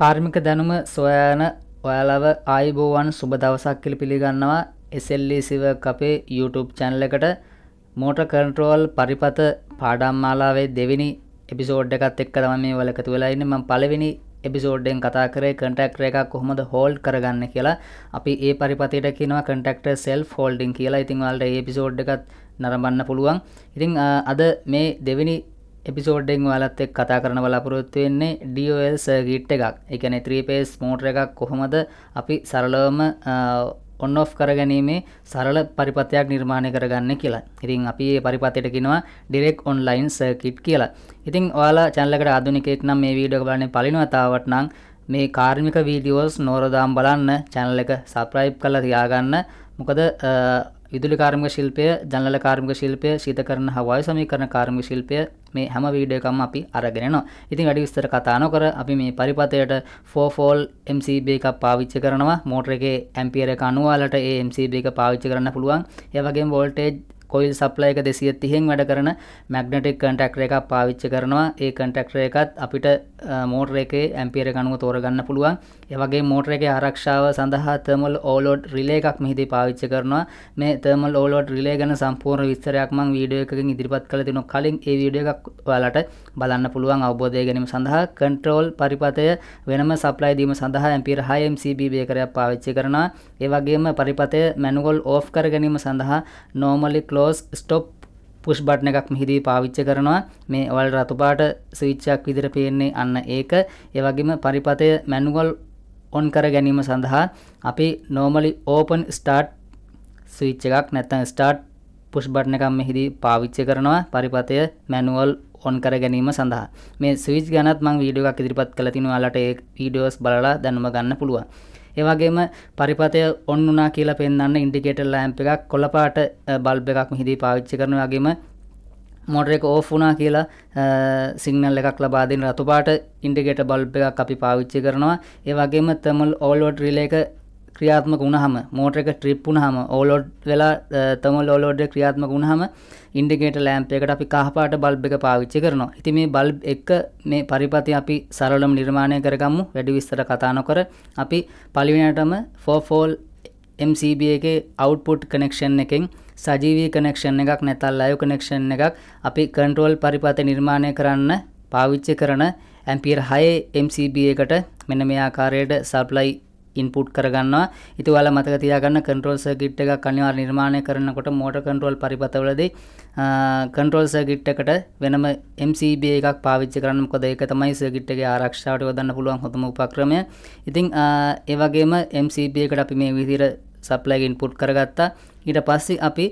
කාර්මික දැනුම සොයාන ඔයාලව ආයිබෝවන් සුබ දවසක් කියල පිළිගන්නවා එසල්ලි සිවක් අපේ e YouTube චැනල එකට මෝට කන්ට්‍රෝල් පරිපත පාඩම් මාලාවේ දෙවිනි එපිසෝඩ් එකත් එක්ක තම මේ වල එකතු වෙලා ඉන්නේ මම පළවෙනි එපිසෝඩ්ඩෙන් කතා කරේ කන්ටැක්ටර් එකක් කොහොමද හෝල්ඩ් කරගන්න කියලා අපි ඒ පරිපතයට කියනවා කන්ටැක්ටර් සෙල්ෆ් හෝල්ඩින් කියලා ඉතින් ඔයාලට ඒ එපිසෝඩ් එකත් නරඹන්න පුළුවන් ඉතින් අද මේ දෙවිනි එපිසෝඩ්ඩෙන් ඔයාලත් එක් කතා කරන බලාපොරොත්තු වෙන්නේ DOL සර්කිට් එකක්. ඒ කියන්නේ 3 phase මෝටර එකක් කොහොමද අපි සරලවම ඔන් ඔෆ් කරගැනීමේ සරල පරිපථයක් නිර්මාණය කරගන්න කියලා. ඉතින් අපි මේ පරිපථයට කියනවා direct online circuit කියලා. ඉතින් ඔයාලා channel එකට ආධුනිකයෙක් නම් මේ වීඩියෝ එක බලන්නේ පළිනුවතාවට නම් මේ කාර්මික වීඩියෝස් නෝරදාම් බලන්න channel එක subscribe කරලා තියාගන්න. මොකද විදුලි කාර්මික ශිල්පය, ජනල කාර්මික ශිල්පය, ශීතකරණ හවාය සමීකරණ කාර්මික ශිල්පය මේ හැම වීඩියෝ එකක්ම අපි අරගෙන එනවා. ඉතින් වැඩි විස්තර කතා නොකර අපි මේ පරිපථයට 4fall MCB එකක් පාවිච්චි කරනවා. මෝටර එකේ ඇම්පියර් එක 90 වලට ඒ MCB එක පාවිච්චි කරන්න පුළුවන්. ඒ වගේම වෝල්ටේජ් කොයිල් සප්ලයි එක 230න් වැඩ කරන මැග්නටික් කන්ට්‍රැක්ටර් එකක් පාවිච්චි කරනවා ඒ කන්ට්‍රැක්ටර් එකත් අපිට මෝටර එකේ ඇම්පියර ගණුව තෝරගන්න පුළුවන් ඒ වගේ මෝටර එකේ ආරක්ෂාව සඳහා තර්මල් ඕලෝඩ් රිලේ එකක් මෙහිදී පාවිච්චි කරනවා මේ තර්මල් ඕලෝඩ් රිලේ ගැන සම්පූර්ණ විස්තරයක් මම වීඩියෝ එකකින් ඉදිරිපත් කළ තිනු කලින් ඒ වීඩියෝ එකක් ඔයාලට බලන්න පුළුවන් අවබෝධය ගැනීම සඳහා කන්ට්‍රෝල් පරිපතය වෙනම සප්ලයි දීම සඳහා ඇම්පියර 6 MCB බේකරයක් පාවිච්චි කරනවා ඒ වගේම පරිපතය මැනුවල් ඕෆ් කර ගැනීම සඳහා normally close stop push button එකක් මෙහිදී පාවිච්ච කරනවා මේ ඔවල් රතුපාට ස්විච්චයක් විදිර පේන්නේ අන්න ඒක ඒවගේම පරිපතය මැනුවල් ඔන් කර ගැනීම සඳහා අපි නෝමලි ඕපන් ස්ටාර්ට් ස්විච් එකක් නැත්තන් ස්ටාර්ට් පුෂ් බට්න එකක් මෙහිදී පාවිච්ච කරනවා පරිපතය මැනුවල් ඔන් කර ගැනීම සඳහා මේ ස්විච් ගැනත් මං වීඩියෝ එකක් ඉදිරිපත් කළ තිනවා ඔයාලට ඒ වීඩියෝස් බලලා දැනුම ගන්න පුළුවන් ඒවගේම පරිපතය ඔන්නුනා කියලා පෙන්න්න ඉන්ඩිකේට ලෑම්ප එකක් කොලපාට බල්බ එකක් හිදී පාවිච්චි කරනවාගේම මොඩරෙක් ඕ වුනා කියලා සිංනල් එකක් ලබාදින රතුපාට ඉන්ඩිගේට බල්බ එකක් අපි පාවිච්චි කරනවා ඒවගේම තමල් ඕල්ෝට රිලේක ක්‍රියාත්මක වුණාම මෝටර එක ට්‍රිප් වුණාම ඕලෝඩ් වෙලා තර්මල් ඕලෝඩ් එක ක්‍රියාත්මක වුණාම ඉන්ඩිකේටර් ලෑම්ප් එකට අපි කහ පාට බල්බ් එක පාවිච්චි කරනවා. ඉතින් මේ බල්බ් එක මේ පරිපථය අපි සරලවම නිර්මාණය කරගමු. වැඩි විස්තර කතා නොකර අපි පළවෙනියටම 44 MCB එකේ output connection එකෙන් සජීවී කනෙක්ෂන් එකක් නැත්නම් ලයිව් කනෙක්ෂන් එකක් අපි කන්ට්‍රෝල් පරිපථය නිර්මාණය කරන්න පාවිච්චි කරන ඇම්පියර් 6 MCB එකට මෙන්න මේ ආකාරයට සප්ලයි ඉන්පුට් කරගන්නවා. ඉතින් ඔයාලා මතක තියාගන්න කන්ට්‍රෝල් සර්කිට් එකක් අනිවාර්ය නිර්මාණය කරනකොට මෝටර් කන්ට්‍රෝල් පරිපථවලදී කන්ට්‍රෝල් සර්කිට් එකට වෙනම MCB එකක් පාවිච්චි කරන්න. මොකද ඒක තමයි සර්කිට් එකේ ආරක්ෂාවට යොදන්න පුළුවන් හොඳම උපක්‍රමය. ඉතින් ඒ වගේම MCB එකට අපි මේ විදිහට සප්ලයි ඉන්පුට් කරගත්තා. ඊට පස්සේ අපි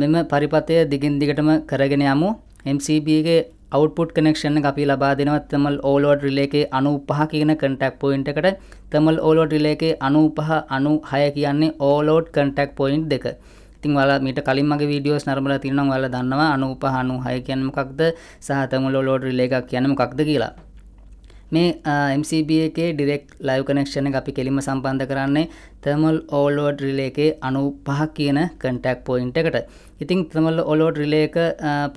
මෙම පරිපථය දිගින් දිගටම කරගෙන යමු. MCB එකේ අවුට්පුට් කනෙක්ෂන් එක අපි ලබා දෙනවා තර්මල් ඕලෝඩ් රිලේ එකේ 95 කියන කන්ටැක්ට් පොයින්ට් එකට තර්මල් ඕලෝඩ් රිලේ එකේ 95 96 කියන්නේ ඕලෝඩ් කන්ටැක්ට් පොයින්ට් දෙක. ඉතින් ඔයාලා මීට කලින් මගේ වීඩියෝස් නරඹලා තියෙනවා නම් ඔයාලා දන්නවා 95 96 කියන්නේ මොකක්ද සහ තර්මල් ඕලෝඩ් රිලේ එකක් කියන්නේ මොකක්ද කියලා. මේ MCB එකේ ඩිරෙක්ට් ලයිව් කනෙක්ෂන් එක අපි කෙලින්ම සම්බන්ධ කරන්නේ තර්මල් ඕලෝඩ් රිලේ එකේ අනු පහ කියන කටක් පොයින්ට එකට ඉතිං තමල් ඔලෝඩ් රිලේක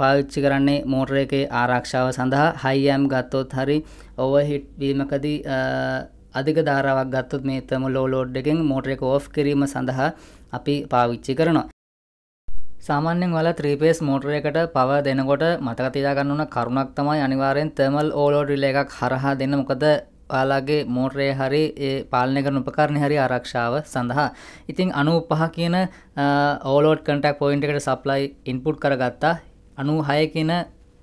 පාවිච්චි කරන්නේ මෝටර එකේ ආරක්ෂාව සඳහා හයියම් ගත්තොත් හරි ඔව හිට්වීමකදී අධික ධාරාවක් ගත්තොත් මේ තමල් ඕලෝඩ් එකෙන් මෝටර එක ඕෆ් කිරීම සඳහා අපි පාවිච්චි කරනවා සාමාන්‍යෙන් වල ත්‍රීපේස් මෝටරයකට පව දෙනකොට මතක තියාගන්න ඕන කරුණක් තමයි අනිවාර්යෙන් තර්මල් ඕලෝඩ් රිලේ එකක් හරහා දෙන්න මොකද ඔයාලගේ මෝටරේ හරි ඒ පාලනය කරන උපකරණ හරි ආරක්ෂාව සඳහා ඉතින් අනු පහ කියන ඕලෝඩ් කටක් පොයින්ට එකට සප්ලයි ඉන්පුට් කරගත්තා අනු හය කියන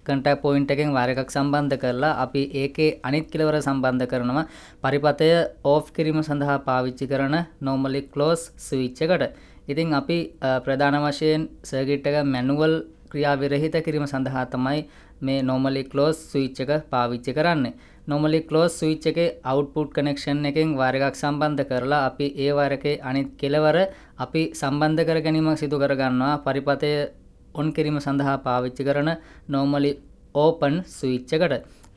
කටක් පොයින්ට එකෙන් වාර එකක් සම්බන්ධ කරලා අපි ඒකේ අනිත් කිලවර සම්බන්ධ කරනවා පරිපතය ඕෆ් කිරීම සඳහා පාවිච්චි කරන නෝමලි කලෝස් ස්විච් එකට ඉතින් අපි ප්‍රධාන වශයෙන් සර්ගිට් එක මැනුවල් ක්‍රියා විරහිත කිරීම සඳහා තමයි මේ නෝමලි කලෝස් ස්විච් එක පාවිච්චි කරන්නේ නොමලි ක්ලෝස් සවිච් එකේ අවුට්පුට් කනෙක්ෂන් එකෙන් වාරයක් සම්බන්ධ කරලා අපි ඒ වාරකේ අනිත් කෙලවර අපි සම්බන්ධ කර ගැනීමක් සිදු කරගන්නවා පරිපතය ඔන් කිරීම සඳහා පාවිච්චි කරන නෝමලි ඕපන් සවිච් එකට.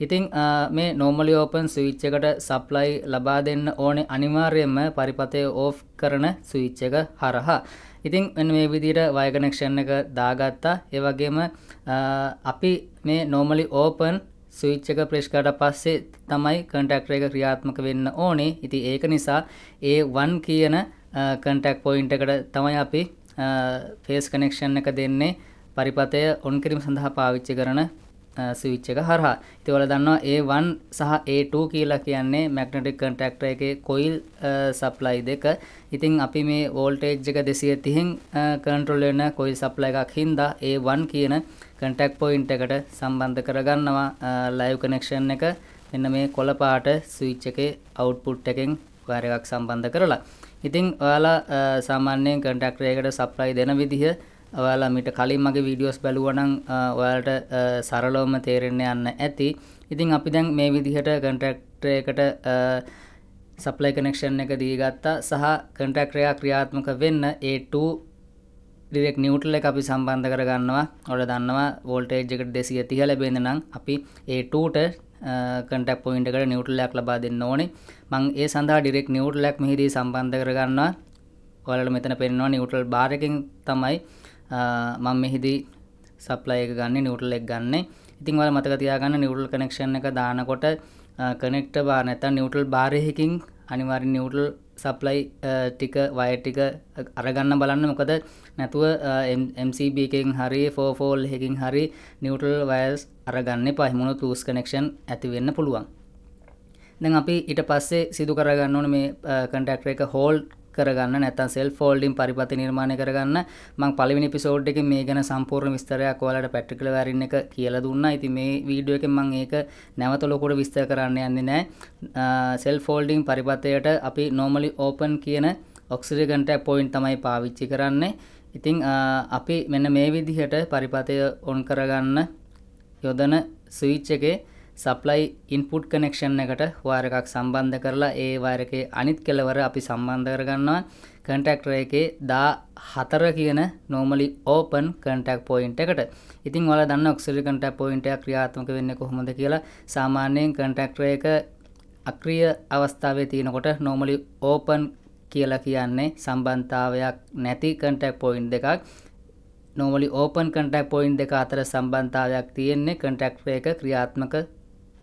ඉතිං මේ නෝමලි ඕපන් සවිච් එකට සප්ලයි ලබා දෙන්න ඕනේ අනිවාර්යයෙන්ම පරිපතය ඕෆ් කරන සවිච් එක හරහා. ඉතිං මේ විදිට වයකනෙක්ෂන් එක දාගත්තා ඒවගේම අපි මේ නෝමලි ඕපන් ස්විච් එක ප්‍රෙස් කරලා පස්සේ තමයි කන්ටැක්ටර් එක ක්‍රියාත්මක වෙන්න ඕනේ. ඉතින් ඒක නිසා A1 කියන කන්ටැක්ට් පොයින්ට් එකට තමයි අපි ෆේස් කනෙක්ෂන් එක දෙන්නේ පරිපතය ඔන් කිරීම සඳහා පාවිච්චි කරන ස්විච් එක හරහා. ඉතින් ඔයාලා දන්නවා A1 සහ A2 කියලා කියන්නේ මැග්නටික් කන්ටැක්ටර් එකේ coil supply දෙක. ඉතින් අපි මේ වෝල්ටේජ් එක 230න් කන්ට්‍රෝල් වෙන coil supply එකක් හින්දා A1 කියන කන්ටැක් පොයින්ට් එකට සම්බන්ධ කරගන්නවා ලයිව් කනෙක්ෂන් එක මෙන්න මේ කොළ පාට ස්විච් එකේ අවුට්පුට් එකෙන් වයර් එකක් සම්බන්ධ කරලා. ඉතින් ඔයාලා සාමාන්‍යයෙන් කන්ටැක්ටර් එකට සප්ලයි දෙන විදිහ ඔයාලා මිට කලින් මගේ වීඩියෝස් බැලුවා නම් ඔයාලට සරලවම තේරෙන්න යන්න ඇති. ඉතින් අපි දැන් මේ විදිහට කන්ට්‍රැක්ටර් එකට සප්ලයි කනෙක්ෂන් එක දීගත්තා සහ කන්ට්‍රැක්ටර් එක ක්‍රියාත්මක වෙන්න A2 ඩිරෙක් නිියවටල එක අපි සම්බන්ධ කරගන්නවා ඔට දන්නවා වෝල්ටේජ් එකට දෙසිය තිහ ලැබෙන නම් අපි ඒටට කටක් පොයින්ටකට නිියවටලයක් ලබා දෙන්න ඕනේ මං ඒ සඳහා ඩිරෙක් නිියවටලක් මෙහිදී සම්බන්ධ කරගන්නවා ඔලට මෙතන පෙන්වා නිියවටල් බාරකින් තමයි මං මෙහිදී සප්ලයක ගන්න නිියවටලෙක් ගන්න ඉතින් වල මතක තියාගන්න නිියවටල් කනෙක්ෂණ එක දානකොට කනෙක්ට බා නැත නිියවටල් බාරයකින් අනිවාරි නිියවටල් සප්ලයි uh, ටික වය ටික අරගන්න බලන්න මොකද නැතුව uh, MCB එකෙන් හරි ෆෝෆෝල් හකින් හරි නිියවටල් වයස් අරගන්න පහමුණු තූස් කනෙක්ෂන් ඇතිවෙන්න පුළුවන් දැන් අපි ඉට පස්සේ සිදු කරගන්න ඕන මේ කටක්ට uh, එක හෝල් කරගන්න නැත්තම් self folding පරිපති නිර්මාණය කරගන්න මම පළවෙනි එපිසෝඩ් එකේ මේ ගැන සම්පූර්ණ විස්තරයක් ඔයාලට පැට්‍රිකල් වැරින් එක කියලා දුන්නා. ඉතින් මේ වීඩියෝ එකෙන් මම ඒක නැවත ලොකුට විස්තර කරන්න යන්නේ නැහැ. self folding පරිපතයට අපි normally open කියන auxiliary contact point තමයි පාවිච්චි කරන්නේ. ඉතින් අපි මෙන්න මේ විදිහට පරිපතය ඔන් කරගන්න යොදන ස්විච් එකේ සප්ලයි ඉන්පුට් කනෙක්ෂන් එකට වයර් එකක් සම්බන්ධ කරලා ඒ වයර් එකේ අනිත් කෙලවර අපි සම්බන්ධ කරගන්නවා කන්ටැක්ටර් එකේ 14 කියන normally open contact point එකට. ඉතින් ඔයාලා දන්න auxiliary contact point එක ක්‍රියාත්මක වෙන්නේ කොහොමද කියලා සාමාන්‍යයෙන් කන්ටැක්ටර් එක අක්‍රිය අවස්ථාවේ තියෙනකොට normally open කියලා කියන්නේ සම්බන්ධතාවයක් නැති contact point දෙකක් normally open contact point දෙක අතර සම්බන්ධතාවයක් තියෙන්නේ contact එක ක්‍රියාත්මක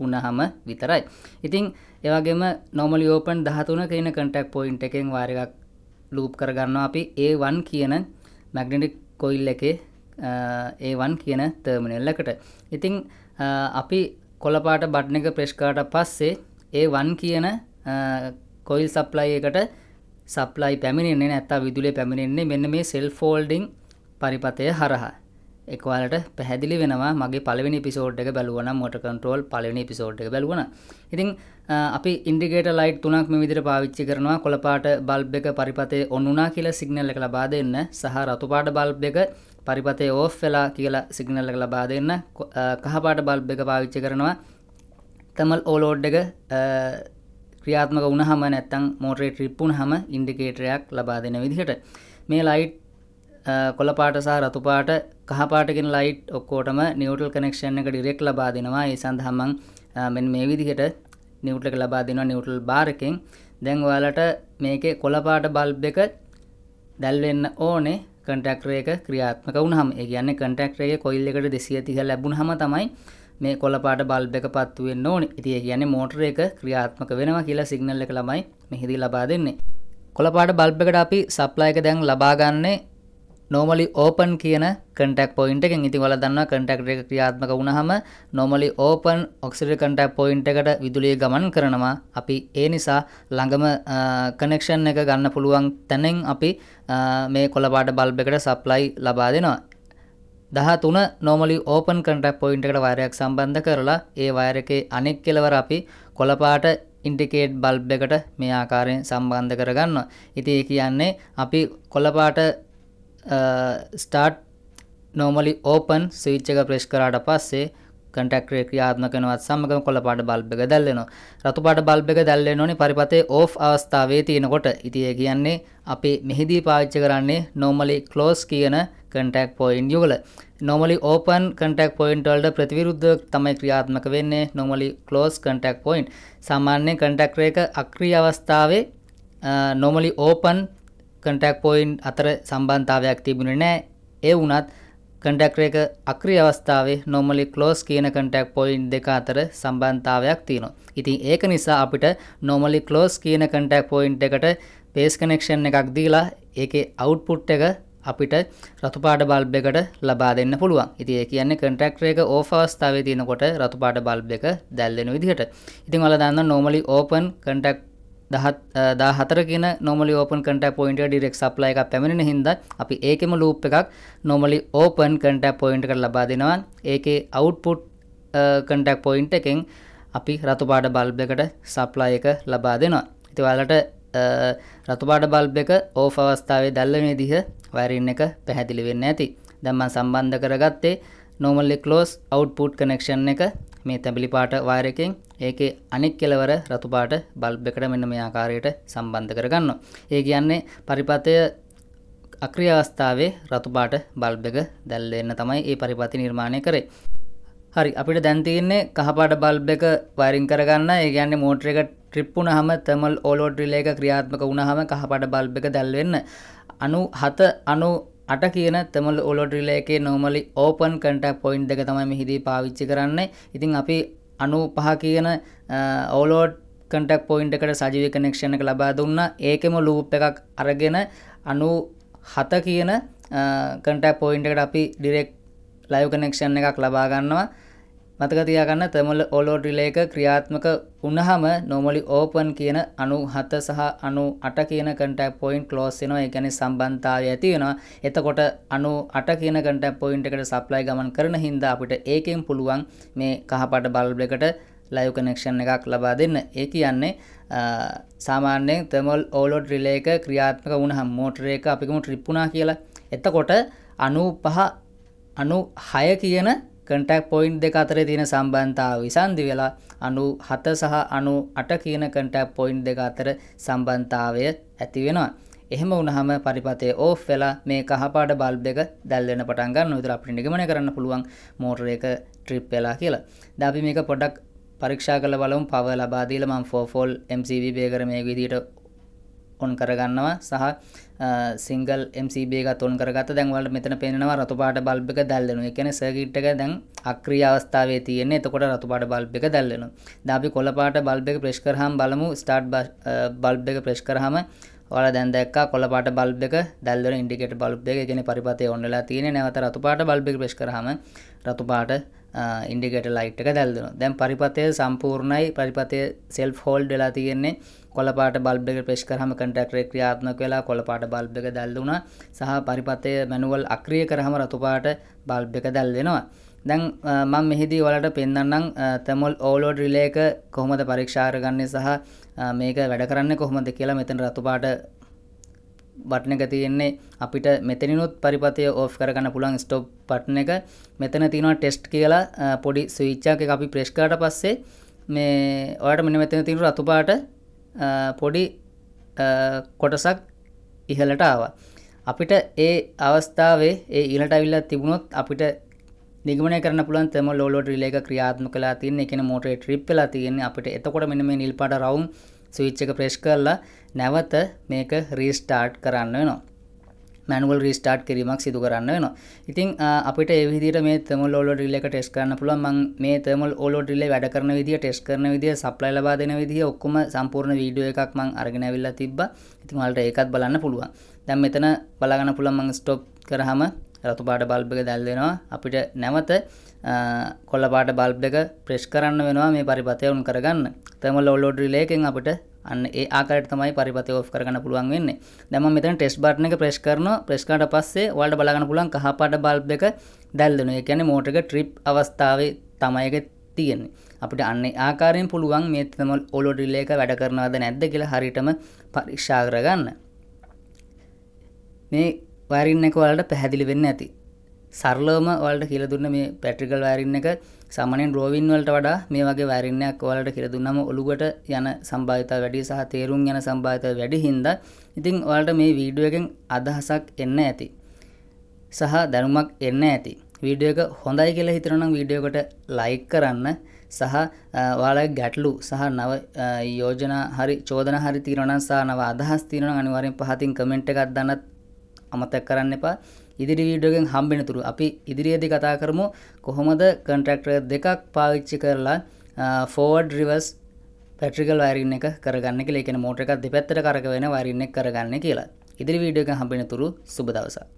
වුණහම විතරයි. ඉතින් ඒවගේම නොමල් ෝපන් දහතුන කියන කටක් පොයින්ට එකෙන් වාරයක් ලූප් කරගන්නවා අපි ඒවන් කියන මැග්නටික් කොයිල් එකේ ඒවන් කියන තර්මිනෙල්ලකට. ඉතිං අපි කොලපාට බට්න එක ප්‍රේෂ්කාට පස්සේ ඒවන් කියන කොයිල් සප්ලයි එකට සප්ලයි පැමිණෙන්නේ නැත්තා විදුලේ පැමිණෙන්නේ මෙන්න මේ සෙල් ෆෝල්ඩිං පරිපතය හරහා එකවාලට පැහැදිලි වෙනවා මගේ පලවෙනි පිසෝඩ් එක බැලුවන මොට කන්ට්‍රෝල් පලවෙනි පිසෝඩ් එක බැලුවන ඉතින් අපි ඉන්ඩිගේට ලයිට් තුනක් විදිර පාවිච්චි කරනවා කොළපාට බල්බ් එක පරිපතේ ඔන්නුනා කියලා සිගනල් එක ලබා දෙන්න සහ රතුපාට බල්බ් එක පරිපතේ ඕෆ් වෙලා කියලා සිගනල් එක ලබා දෙන්න කහපාට බල්බ් එක පාවිච්චි කරනවා තමල් ඕලෝඩ් එක ක්‍රියාත්මක වුණහම නැත්තම් මෝටරේ ට්‍රිප් වුණහම ඉන්ඩිකේටරයක් ලබා දෙන විදිහට මේ ලයිට් කොළපාට සහ රතුපාට කහපාටකින් ලයිට් ඔක්කෝටම නිියවටල් කනෙක්ෂන් එක ඩිරෙක් ලබා දෙනවා ඒ සඳහමන් මෙ මේ විදිහට නිියවටලක ලබා දෙනවා නිියවටල් බාරකින් දැන් ඔයාලට මේකේ කොළපාට බල්බ් එක දැල්වෙන්න ඕනේ කටක්ටර එක ක්‍රියාත්මක වුණහම ඒ කියන්නේ කටක්ටරේ කොයිල් එකට දෙසිය තිහ ලැබුණ හම තමයි මේ කොළපාට බල්බ එක පත්තුවෙන්න ඕන ඉතිය කියන්නේ මෝටර එක ක්‍රියාත්මක වෙනවා කියලා සිගනල්ල එක ළමයි මෙහිදී ලබා දෙන්නේ කොළපාට බල්බ එකට අපි සප්ලායක දැන් ලබාගන්නේ නෝමලි ඕපන් කියන කටක් පොයින්ට එක ඉති වල දන්න කටක්ට එක ක්‍රියාත්මක වුණහම නොමලි ඕපන් ඔක්සිඩ කටක් පොයින්ට එකට විදුලිය ගමන් කරනවා අපි ඒ නිසා ළඟම කනෙක්ෂන් එක ගන්න පුළුවන් තැනෙන් අපි මේ කොළබාට බල්බ එකට සප්ලයි ලබා දෙනවා දහ තුන නෝමලි ඕපන් කටක් පොයින්ට එකට වයරයක් සම්බන්ධ කරලා ඒ වයර එකේ අනෙක් කෙලවර අපි කොළපාට ඉන්ඩිකේට් බල්බ් එකට මේ ආකාරයෙන් සම්බන්ධ කරගන්න. ඉතින් ඒ කියන්නේ අපි කොළපාට ස්ටාර්ට් නෝමලි ඕපන් ස්විච් එක ප්‍රෙස් කරාට පස්සේ කටක් ක්‍රියාත්මක වෙනවත් සමගම කොළපාට බල්බ් එක දැල්වෙනවා රතුපාට බල්බ් එක දැල්වෙන්න ඕනේ පරිපතේ ඕෆ් අවස්ථාවේ තියෙනකොට ඉතින් ඒ කියන්නේ අපි මෙහිදී පාවිච්චි කරන්නේ normally close කියන contact point යුගල normally open contact point වලට ප්‍රතිවිරුද්ධව තමයි ක්‍රියාත්මක වෙන්නේ normally close contact point සාමාන්‍යයෙන් contact රේක අක්‍රීය අවස්ථාවේ normally open කටක් පොයින්් අතර සම්බන්ධාවයක් තිබුණ නෑ ඒ වනත් කටක්ර එක අක්‍රි අවස්ථාවේ නොමලි කලෝස් කියන කටක් පොයින්් දෙක අතර සම්බන්ධාවයක් තියෙනවා. ඉතින් ඒක නිසා අපිට නොමලි කලෝස් කියන කටක් පොයින්් එකට පේස් කනෙක්ෂන් එකක් දීලා ඒක අවුට්පුට් එක අපිට රතුපාට බල්බ් එකට ලබා දෙන්න පුළුවන්. ඉතින් ඒ කියන්නේ කන්ට්‍රැක්ටර් එක ඕෆ් අවස්ථාවේ තියෙනකොට රතුපාට බල්බ් එක දැල්වෙන විදිහට. ඉතින් ඔයාලා දන්නවා normally open contact දාහතරගෙන නොමලි ඕපන් කට පොයින්ට ඩිරෙක් සප්ලයි එකක් පැමිණෙන හින්ද අපි ඒකෙම ලූප් එකක් නොමලි ඕපන් කට පොයින්ට කර ලබා දෙනවා ඒකේ අවුට්පුට් කටක් පොයින්ට එකෙන් අපි රතුපාඩ බල්බ් එකට සප්ලයි එක ලබා දෙනවා ඉතිවාලට රතුපාඩ බල්බ් එක ඕ අවස්ථාවේ දැල්ලනේ දිහ වැරන්න එක පැහැදිලි වෙන්න ඇති දැම්මන් සම්බන්ධ කරගත්තේ නොමල්ලි කලෝස් අවුට්පුට් කනෙක්ෂන් එක මේ තැඹිලි පාට වයර් එකෙන් ඒකේ අනෙක් කෙලවර රතු පාට බල්බ් එකට මෙන්න මේ ආකාරයට සම්බන්ධ කරගන්නවා. ඒ කියන්නේ පරිපථය අක්‍රිය අවස්ථාවේ රතු පාට බල්බ් එක දැල් වෙන්න තමයි මේ පරිපථය නිර්මාණය කරේ. හරි අපිට දැන් තියෙන්නේ කහපාට බල්බ් එක වයරින් කරගන්න. ඒ කියන්නේ මෝටර එක ට්‍රිප් වුණාම තර්මල් ඕලෝඩ් රිලේ එක ක්‍රියාත්මක වුණාම කහපාට බල්බ් එක දැල් වෙන්න. 97 90 අට කියන තමල් ඔලොට රිලේ එකේ නෝමලි ඕපන් කන්ටැක්ට් පොයින්ට් එක තමයි මෙහිදී පාවිච්චි කරන්නේ. ඉතින් අපි 95 කියන ඕලොට් කන්ටැක්ට් පොයින්ට් එකට සජීව කනෙක්ෂන් එක ලබා දුන්නා. ඒකෙම ලූප් එකක් අරගෙන 97 කියන කන්ටැක්ට් පොයින්ට් එකට අපි ඩිරෙක්ට් ලයිව් කනෙක්ෂන් එකක් ලබා ගන්නවා. මතක තියාගන්න තර්මල් ඔලෝඩ් රිලේ එක ක්‍රියාත්මක වුණාම normally open කියන 97 සහ 98 කියන contact point close වෙනවා. ඒ කියන්නේ සම්බන්ධතාවය ඇති වෙනවා. එතකොට 98 කියන contact point එකට supply ගමන් කරන හින්දා අපිට ඒකෙන් පුළුවන් මේ කහපාට bulb එකට live connection එකක් ලබා දෙන්න. ඒ කියන්නේ සාමාන්‍යයෙන් thermal overload relay එක ක්‍රියාත්මක වුණාම motor එක අපිකම trip වුණා කියලා. එතකොට 95 96 කියන කන්ටැක් පොයින්් දෙක අතරේ තියෙන සම්බන්ධතාව විසන්දි වෙලා අනු හත සහ අනු අට කියන කටැක් පොයින්් දෙක අතර සම්බන්ධතාවය ඇති වෙනවා. එහෙම උනහම පරිපතේ ඕ වෙලා මේ කහපාට බල්බ් දෙක දැල්වෙන පටන්ගන්න විතර අපි නිගමන කරන්න පුළුවන් මෝටරේක ට්‍රිප් වෙලා කියලා. දැපි මේක පොඩක් පරීක්ෂා කළ බලම් පව ලබාදීල මං ෆෝෆෝල් MCV බේකර මේ විදිට ඔන් කරගන්නවා සහ සිංගල් MCB තොන් කරගත දැන්වලට මෙතන පෙනවා රතුපාට බල්බක දැල්ලනු එකන සගිට්ටක දැන් අක්‍රිය අවස්ථාවේ තියන්නේ එතකොට රතුපාට බල්බ එක දැල්ලනු දබි කොලපාට බල්බක ප්‍රශ්කරහම් බලමු ස්ටාර්ට් බල්බ එක ප්‍රශ්කරහම ඔල දැන්දක් කොලපට බල්බ එක දැල්ලන ඉන්ඩිකට බල්බ් එක ගෙන පරිපතය ඔන්නලා තියෙන නැවත රතුපාට බල්බි ප්‍රශ් කරහම රතුපාට ඉන්ඩිගට ලයිට් එක දැල්දෙන දැන් පරිපතය සම්පූර්ණයි පරිපතය සෙල් හෝල්ඩ් වෙලා තියෙන්නේ කොලපාට බල්බ් එක ප්‍රෙස් කරාම කන්ටැක්ටරේ ක්‍රියාත්මක වෙලා කොලපාට බල්බ් එක දැල් වුණා සහ පරිපතය මැනුවල් අක්‍රිය කරාම රතු පාට බල්බ් එක දැල් වෙනවා දැන් මම මෙහිදී ඔයාලට පෙන්වන්නම් තෙමල් ඕලෝඩ් රිලේ එක කොහොමද පරීක්ෂා කරගන්නේ සහ මේක වැඩ කරන්නේ කොහොමද කියලා මෙතන රතු පාට බට්න එක තියෙන්නේ අපිට මෙතනිනුත් පරිපතය ඕෆ් කරගන්න පුළන් ස්ටෝප් පට්න එක මෙතන තියෙනවා ටෙස්ට් කියලා පොඩි සවිච්චාක අපි ප්‍රේෂ්කාට පස්සේ මේ ඔට මෙන මෙතන තිරු රතුපාට පොඩි කොටසක් ඉහලට ආවා අපිට ඒ අවස්ථාවේ ඒ ඊලට විල්ල තිබුණොත් අපිට නිගමන කරන පුළන් තම ලෝලෝට රිලේක ක්‍රියාත්ම කලා තියන්නේ එකන මෝටේ ට්‍රිප් වෙලා තියන්නේ අපිට එතකොට මෙන මේ නිල්පට රවුම් ස්විච් එක ප්‍රෙස් කරලා නැවත මේක රීස්ටාර්ට් කරන්න වෙනවා මැනුවල් රිස්ටාර්ට් කිරීමක් සිදු කරන්න වෙනවා ඉතින් අපිට එවිදිට මේ තෙමල් ෝලෝ ිල්ලක ටෙස් කරන්න පුළුවන් මං මේ තෙමල් ෝලෝ ිල්ල වැඩ කරන විදි ටෙස් කරන විදිිය සප්ලයි ලබා දෙන විදිහ ඔක්කම සම්පූර්ණ වීඩියෝ එකක් මං අරගෙනැවිල්ලා තිබ ඉතින් වලට ඒකත් බලන්න පුළුවන් දැම් මෙතන බලාගන්න පුළන් මං ස්ටොප් කරහම රතුපාට බල්බක දැල්වෙනවා අපිට නැවත කොල්ලපාට බල්බ් එක ප්‍රෙස් කරන්න වෙනවා මේ පරිපතයවුන් කරගන්න තැමල් ඔල්ලෝඩ්‍රිලේකෙන් අපට අන්න ඒ ආකාරයට තමයි පරිපතය ඔෆ් කරගන්න පුළුවන් වෙන්නේ. දැන් මම මෙතන ටෙස්ට් බටන් එක ප්‍රෙස් කරනවා. ප්‍රෙස් කරාට පස්සේ ඔයාලට බලා ගන්න පුළුවන් කහපාට බල්බ් එක දැල්වෙනවා. ඒ කියන්නේ මෝටර එක ට්‍රිප් අවස්ථාවේ තමයි ඒක තියෙන්නේ. අපිට අන්න ඒ ආකාරයෙන් පුළුවන් මේ තර්මල් ඕලෝ ඩ්‍රිල් එක වැඩ කරනවද නැද්ද කියලා හරියටම පරීක්ෂා කරගන්න. මේ වයරින් එක වලට පැහැදිලි වෙන්න ඇති සරලවම වලට කියල දුන්න මේ පැට්‍රිකල් වෑරින් එක සාමනෙන් රෝවින් වලට වඩා මේ වගේ වෑරින්නයක් වලට කියල දුන්නම ඔළුගට යන සම්භාවිතා වැඩි සහ තේරුම් යන සම්භාවිත වැඩි හින්ද ඉතිං වලට මේ වීඩුව එකෙන් අදහසක් එන්න ඇති සහ දැනුමක් එන්න ඇති වීඩියෝ එක හොඳයි කියලා හිතරනම් වීඩියෝකට ලයික් කරන්න සහ වාලය ගැටලු සහ නව යෝජනා හරි චෝදන හරි තීරණන් සහ නව අදහස් තීරණ අනිවාරෙන් පහතින් කමෙන්ට් එකක් දන්නත් අමතක් කරන්න එපා ඉදිරි වීඩියෝගෙන් හම්බෙනතුරු අපි ඉදිරියේදි කතා කරමු කොහොමද කන්ට්‍රක්ටර් දෙකක් පාවිච්චි කරලා ෆෝඩ් රිවස් පැට්‍රිකල් වරින්න එක කරගන්න කියලා එකන මෝට එකක් දෙපැත්තට කරක වෙන වරින්න කරගන්න කියලා ඉදිරි වීඩියෝගෙන් හම්බෙනතුරු සුබ දවසක්